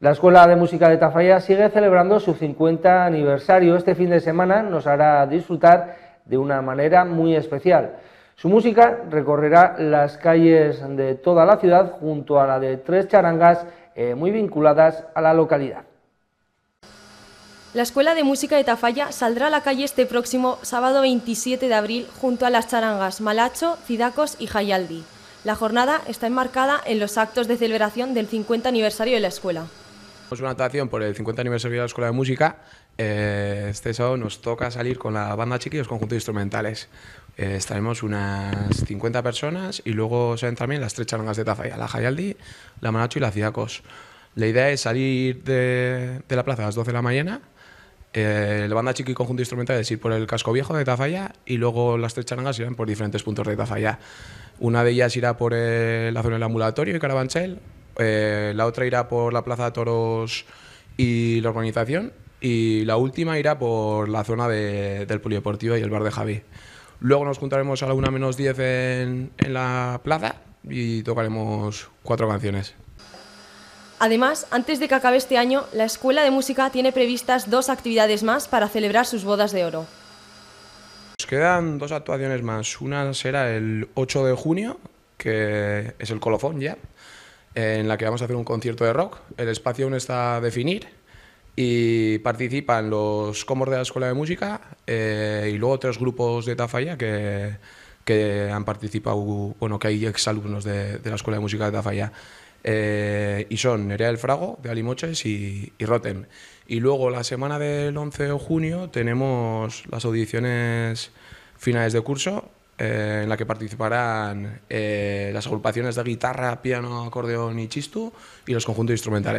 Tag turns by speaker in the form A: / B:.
A: La Escuela de Música de Tafalla sigue celebrando su 50 aniversario. Este fin de semana nos hará disfrutar de una manera muy especial. Su música recorrerá las calles de toda la ciudad junto a la de tres charangas eh, muy vinculadas a la localidad.
B: La Escuela de Música de Tafalla saldrá a la calle este próximo sábado 27 de abril junto a las charangas Malacho, Cidacos y Jayaldi. La jornada está enmarcada en los actos de celebración del 50 aniversario de la escuela.
C: Es una actuación por el 50 aniversario de la Escuela de Música. Eh, este sábado nos toca salir con la banda chica y los conjuntos instrumentales. Eh, estaremos unas 50 personas y luego se también las tres charangas de Tafalla, la Jayaldi, la Manacho y la ciacos La idea es salir de, la plaza a las 12 de la mañana, eh, la banda chica y conjunto instrumental es ir por el casco viejo de Tafalla y luego las tres charangas irán por diferentes puntos de Tafalla. Una de ellas irá por la zona del ambulatorio y Carabanchel, eh, la otra irá por la Plaza de Toros y la organización... Y la última irá por la zona del Polideportivo y el bar de Javi. Luego nos juntaremos a la una menos 10 en, en la plaza y tocaremos cuatro canciones.
B: Además, antes de que acabe este año, la Escuela de Música tiene previstas dos actividades más para celebrar sus bodas de
C: oro. Nos quedan dos actuaciones más. Una será el 8 de junio, que es el colofón ya, en la que vamos a hacer un concierto de rock. El espacio aún está a definir y participan los comos de la Escuela de Música eh, y luego otros grupos de Tafalla que, que han participado, bueno, que hay exalumnos de, de la Escuela de Música de Tafalla. Eh, y son Nerea del Frago, de Alimoches y, y Rotem. Y luego la semana del 11 de junio tenemos las audiciones finales de curso eh, en la que participarán eh, las agrupaciones de guitarra, piano, acordeón y chistu y los conjuntos instrumentales.